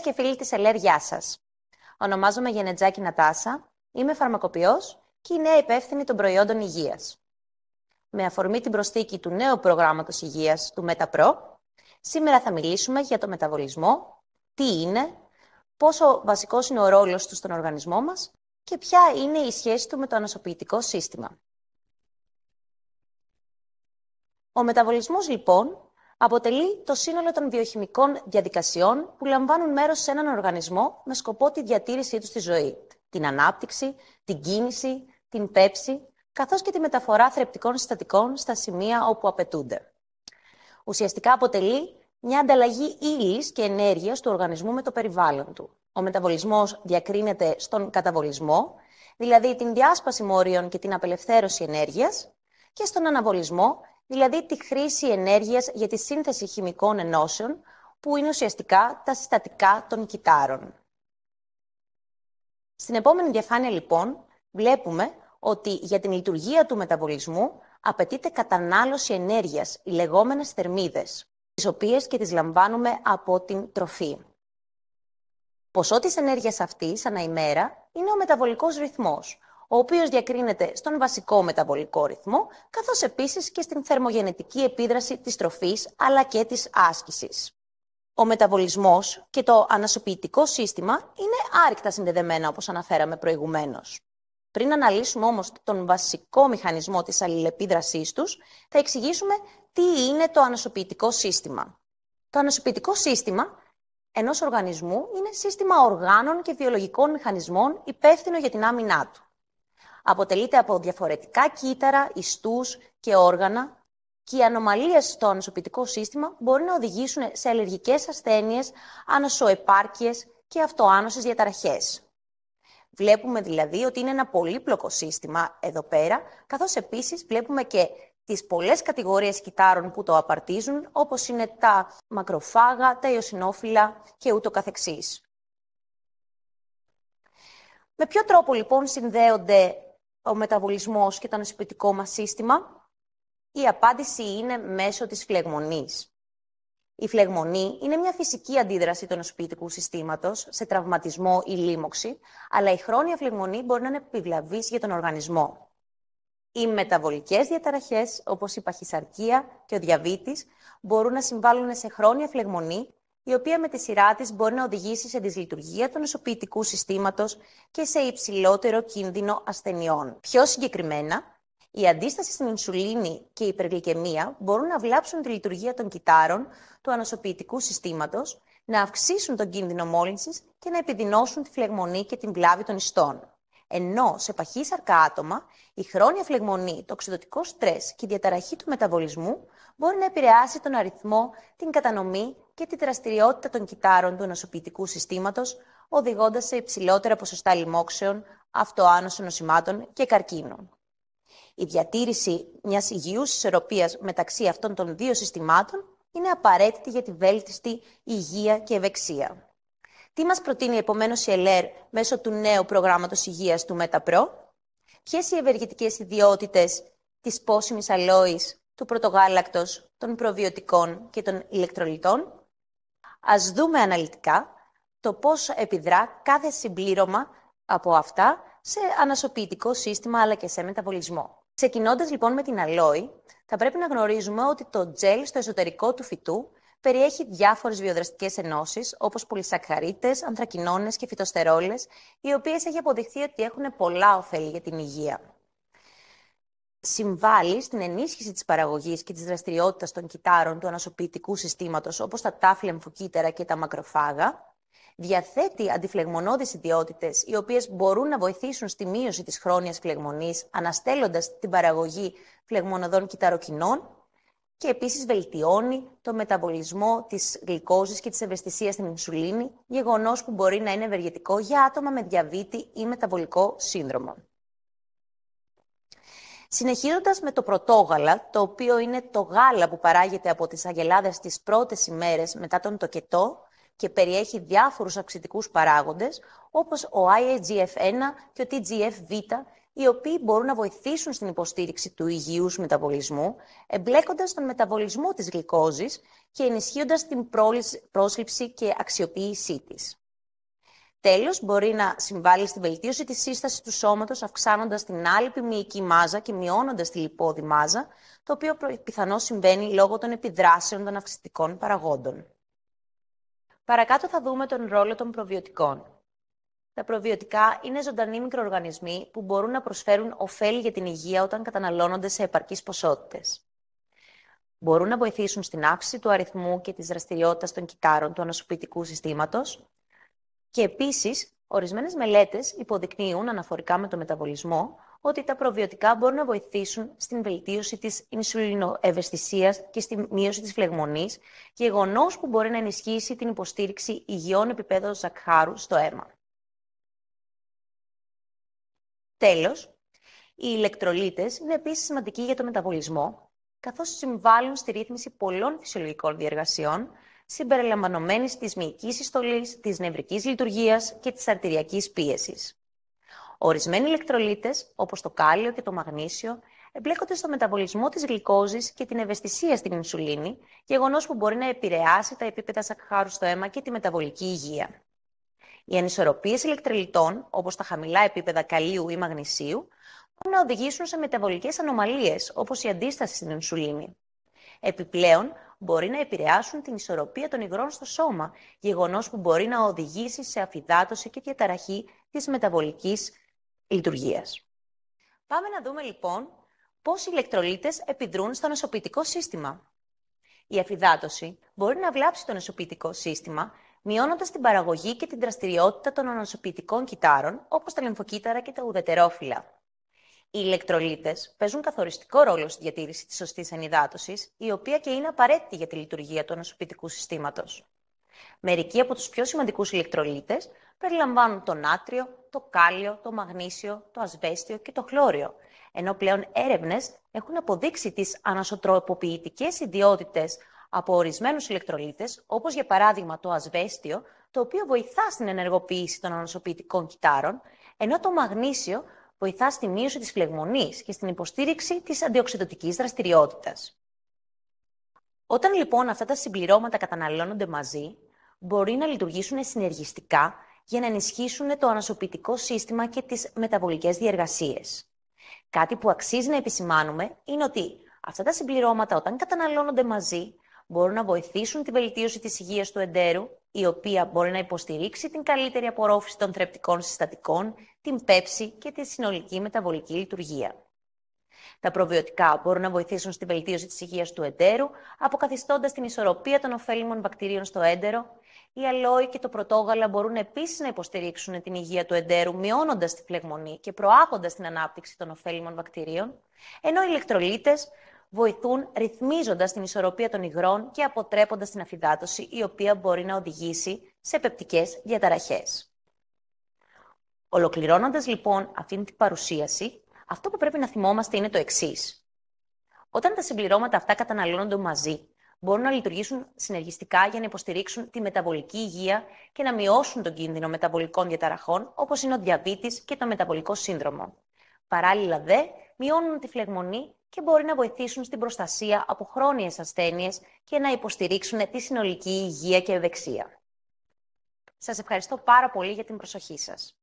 και φίλοι της ΕΛΕΡ, γεια σας. Ονομάζομαι Γενετζάκη Νατάσα, είμαι φαρμακοποιός και η νέα υπεύθυνη των προϊόντων υγείας. Με αφορμή την προσθήκη του νέου προγράμματος υγείας του ΜΕΤΑΠΡΟ, σήμερα θα μιλήσουμε για το μεταβολισμό, τι είναι, πόσο βασικός είναι ο ρόλος του στον οργανισμό μας και ποια είναι η σχέση του με το ανασωπητικό σύστημα. Ο μεταβολισμός, λοιπόν, αποτελεί το σύνολο των βιοχημικών διαδικασιών που λαμβάνουν μέρος σε έναν οργανισμό με σκοπό τη διατήρησή τους στη ζωή, την ανάπτυξη, την κίνηση, την πέψη, καθώς και τη μεταφορά θρεπτικών συστατικών στα σημεία όπου απαιτούνται. Ουσιαστικά αποτελεί μια ανταλλαγή ύλης και ενέργειας του οργανισμού με το περιβάλλον του. Ο μεταβολισμός διακρίνεται στον καταβολισμό, δηλαδή την διάσπαση μορίων και την απελευθέρωση ενέργειας, και στον αναβολισμό, δηλαδή τη χρήση ενέργειας για τη σύνθεση χημικών ενώσεων, που είναι ουσιαστικά τα συστατικά των κυτάρων. Στην επόμενη διαφάνεια, λοιπόν, βλέπουμε ότι για την λειτουργία του μεταβολισμού απαιτείται κατανάλωση ενέργειας, οι λεγόμενες θερμίδες, τις οποίες και τις λαμβάνουμε από την τροφή. Ποσό της ενέργειας αυτής, ανά ημέρα είναι ο μεταβολικός ρυθμός, ο οποίος διακρίνεται στον βασικό μεταβολικό ρυθμό, καθώς επίσης και στην θερμογενετική επίδραση της τροφής αλλά και της άσκησης. Ο μεταβολισμός και το ανασωπητικό σύστημα είναι άρρηκτα συνδεδεμένα, όπως αναφέραμε προηγουμένως. Πριν αναλύσουμε όμως τον βασικό μηχανισμό της αλληλεπίδρασής τους, θα εξηγήσουμε τι είναι το ανασωπητικό σύστημα. Το ανασωπητικό σύστημα ενός οργανισμού είναι σύστημα οργάνων και βιολογικών μηχανισμών υπεύθυνο για την άμυνά του αποτελείται από διαφορετικά κύτταρα, ιστούς και όργανα και οι ανομαλίες στο ανοσοποιητικό σύστημα μπορεί να οδηγήσουν σε αλλεργικές ασθένειες, ανοσοεπάρκειες και αυτοάνωσες διαταραχές. Βλέπουμε δηλαδή ότι είναι ένα πολύπλοκο σύστημα εδώ πέρα, καθώς επίσης βλέπουμε και τις πολλές κατηγορίες κυτάρων που το απαρτίζουν, όπως είναι τα μακροφάγα, τα ιωσινόφυλλα και ούτω καθεξής. Με ποιο τρόπο λοιπόν συνδέονται ο μεταβολισμός και το ανασυπητικό μας σύστημα, η απάντηση είναι μέσω της φλεγμονής. Η φλεγμονή είναι μια φυσική αντίδραση του νοσοποιητικού συστήματος σε τραυματισμό ή λίμωξη, αλλά η χρόνια φλεγμονή μπορεί να είναι επιβλαβής για τον οργανισμό. Οι μεταβολικές διαταραχές, όπως η παχυσαρκία και ο διαβήτης, μπορούν να συμβάλλουν σε χρόνια φλεγμονή η οποία με τη σειρά της μπορεί να οδηγήσει σε δυσλειτουργία του νοσοποιητικού συστήματος και σε υψηλότερο κίνδυνο ασθενειών. Πιο συγκεκριμένα, η αντίσταση στην ινσουλίνη και η υπεργλυκαιμία μπορούν να βλάψουν τη λειτουργία των κυτάρων του ανοσοποιητικού συστήματος, να αυξήσουν τον κίνδυνο μόλυνσης και να επιδεινώσουν τη φλεγμονή και την βλάβη των ιστών. Ενώ σε παχύσαρκα άτομα, η χρόνια φλεγμονή, το οξυδοτικό στρες και η διαταραχή του μεταβολισμού μπορεί να επηρεάσει τον αριθμό, την κατανομή και τη δραστηριότητα των κυτάρων του νοσοποιητικού συστήματος, οδηγώντας σε υψηλότερα ποσοστά λοιμόξεων, αυτοάνωσων νοσημάτων και καρκίνων. Η διατήρηση μιας υγιούς ισορροπίας μεταξύ αυτών των δύο συστημάτων είναι απαραίτητη για τη βέλτιστη υγεία και ευεξία. Τι μας προτείνει επομένως η ΕΛΕΡ μέσω του νέου προγράμματος υγείας του ΜΕΤΑΠΡΟ, Ποιες οι ευεργετικές ιδιότητες της πόσιμης αλόης του πρωτογάλακτος, των προβιωτικών και των ηλεκτρολιτών, ας δούμε αναλυτικά το πώς επιδρά κάθε συμπλήρωμα από αυτά σε ανασωπητικό σύστημα αλλά και σε μεταβολισμό. Ξεκινώντας λοιπόν με την αλόη, θα πρέπει να γνωρίζουμε ότι το τζέλ στο εσωτερικό του φυτού περιέχει διάφορες βιοδραστικές ενώσεις, όπως πολυσακχαρίτες, ανθρακινώνες και φυτοστερόλες, οι οποίες έχει αποδειχθεί ότι έχουν πολλά ωφέλη για την υγεία συμβάλλει στην ενίσχυση της παραγωγής και της δραστηριότητας των κυτάρων του ανασωπητικού συστήματος, όπως τα τάφλεμφου κύτταρα και τα μακροφάγα, διαθέτει αντιφλεγμονώδεις ιδιότητες, οι οποίες μπορούν να βοηθήσουν στη μείωση της χρόνιας φλεγμονής, αναστέλλοντας την παραγωγή φλεγμονωδών κυταροκινών και επίσης βελτιώνει το μεταβολισμό της γλυκόζης και της ευαισθησίας στην ινσουλίνη, γεγονός που μπορεί να είναι ευεργετικό για άτομα με διαβήτη ή μεταβολικό σύνδρομο. Συνεχίζοντας με το πρωτόγαλα, το οποίο είναι το γάλα που παράγεται από τις αγελάδες τις πρώτες ημέρες μετά τον τοκετό και περιέχει διάφορους αξιτικούς παράγοντες, όπως ο IAGF1 και ο TGF-β, οι οποίοι μπορούν να βοηθήσουν στην υποστήριξη του υγιούς μεταβολισμού, εμπλέκοντας τον μεταβολισμό της γλυκόζης και ενισχύοντας την πρόσληψη και αξιοποίησή της. Τέλος, μπορεί να συμβάλλει στη βελτίωση της σύστασης του σώματος, αυξάνοντας την άλλη μυϊκή μάζα και μειώνοντας τη λιπόδη μάζα, το οποίο πιθανώς συμβαίνει λόγω των επιδράσεων των αυξητικών παραγόντων. Παρακάτω θα δούμε τον ρόλο των προβιωτικών. Τα προβιωτικά είναι ζωντανοί μικροοργανισμοί που μπορούν να προσφέρουν ωφέλη για την υγεία όταν καταναλώνονται σε επαρκείς ποσότητες. Μπορούν να βοηθήσουν στην αύξηση του αριθμού και της δραστηριότητας των κυτάρων του ανασωπητικού συστήματος. Και επίσης, ορισμένες μελέτες υποδεικνύουν αναφορικά με το μεταβολισμό ότι τα προβιωτικά μπορούν να βοηθήσουν στην βελτίωση της ινσουλινοευαισθησίας και στη μείωση της φλεγμονής, γεγονός που μπορεί να ενισχύσει την υποστήριξη υγιών επιπέδων ζακχάρου στο αίμα. Τέλος, οι ηλεκτρολίτες είναι επίσης σημαντικοί για το μεταβολισμό, καθώς συμβάλλουν στη ρύθμιση πολλών φυσιολογικών διεργασιών συμπεριλαμβανομένης της μυϊκής συστολής, της νευρικής λειτουργίας και της αρτηριακής πίεσης. Ορισμένοι ηλεκτρολίτες, όπως το κάλιο και το μαγνήσιο, εμπλέκονται στο μεταβολισμό της γλυκόζης και την ευαισθησία στην ινσουλίνη, γεγονός που μπορεί να επηρεάσει τα επίπεδα σακχάρου στο αίμα και τη μεταβολική υγεία. Οι ανισορροπίες ηλεκτρολιτών, όπως τα χαμηλά επίπεδα καλίου ή μαγνησίου, μπορούν να οδηγήσουν σε μεταβολικές ανομαλίες, όπως η αντίσταση στην ινσουλίνη. Επιπλέον, μπορεί να επηρεάσουν την ισορροπία των υγρών στο σώμα, γεγονός που μπορεί να οδηγήσει σε αφυδάτωση και διαταραχή της μεταβολικής λειτουργίας. Πάμε να δούμε λοιπόν πώς οι ηλεκτρολίτες επιδρούν στο νοσοποιητικό σύστημα. Η αφυδάτωση μπορεί να βλάψει το νοσοποιητικό σύστημα, μειώνοντας την παραγωγή και την δραστηριότητα των νοσοποιητικών κυτάρων, όπως τα λεμφοκύτταρα και τα ουδετερόφυλλα. Οι ηλεκτρολίτες παίζουν καθοριστικό ρόλο στη διατήρηση της σωστής ενυδάτωσης, η οποία και είναι απαραίτητη για τη λειτουργία του ανοσοποιητικού συστήματος. Μερικοί από τους πιο σημαντικούς ηλεκτρολίτες περιλαμβάνουν το νάτριο, το κάλιο, το μαγνήσιο, το ασβέστιο και το χλώριο, ενώ πλέον έρευνες έχουν αποδείξει τις ανασωτροποποιητικές ιδιότητες από ορισμένους ηλεκτρολίτες, όπως για παράδειγμα το ασβέστιο, το οποίο βοηθά στην ενεργοποίηση των ανασωπητικών κυτάρων, ενώ το μαγνήσιο βοηθά στη μείωση της φλεγμονής και στην υποστήριξη της αντιοξειδωτικής δραστηριότητας. Όταν λοιπόν αυτά τα συμπληρώματα καταναλώνονται μαζί, μπορεί να λειτουργήσουν συνεργιστικά για να ενισχύσουν το ανασωπητικό σύστημα και τις μεταβολικές διεργασίες. Κάτι που αξίζει να επισημάνουμε είναι ότι αυτά τα συμπληρώματα όταν καταναλώνονται μαζί μπορούν να βοηθήσουν τη βελτίωση της υγείας του εντέρου η οποία μπορεί να υποστηρίξει την καλύτερη απορρόφηση των θρεπτικών συστατικών, την πέψη και τη συνολική μεταβολική λειτουργία. Τα προβιωτικά μπορούν να βοηθήσουν στην βελτίωση της υγείας του εντέρου, αποκαθιστώντας την ισορροπία των ωφέλιμων βακτηρίων στο έντερο. Οι αλόοι και το πρωτόγαλα μπορούν επίσης να υποστηρίξουν την υγεία του εντέρου, μειώνοντας τη φλεγμονή και προάγοντας την ανάπτυξη των ωφέλιμων βακτηρίων, ενώ οι ηλεκτρολίτες βοηθούν ρυθμίζοντας την ισορροπία των υγρών και αποτρέποντας την αφυδάτωση, η οποία μπορεί να οδηγήσει σε πεπτικές διαταραχές. Ολοκληρώνοντας λοιπόν αυτήν την παρουσίαση, αυτό που πρέπει να θυμόμαστε είναι το εξής. Όταν τα συμπληρώματα αυτά καταναλώνονται μαζί, μπορούν να λειτουργήσουν συνεργιστικά για να υποστηρίξουν τη μεταβολική υγεία και να μειώσουν τον κίνδυνο μεταβολικών διαταραχών, όπως είναι ο διαβήτης και το μεταβολικό σύνδρομο. Παράλληλα, δε, μειώνουν τη φλεγμονή και μπορεί να βοηθήσουν στην προστασία από χρόνιες ασθένειες και να υποστηρίξουν τη συνολική υγεία και ευεξία. Σας ευχαριστώ πάρα πολύ για την προσοχή σας.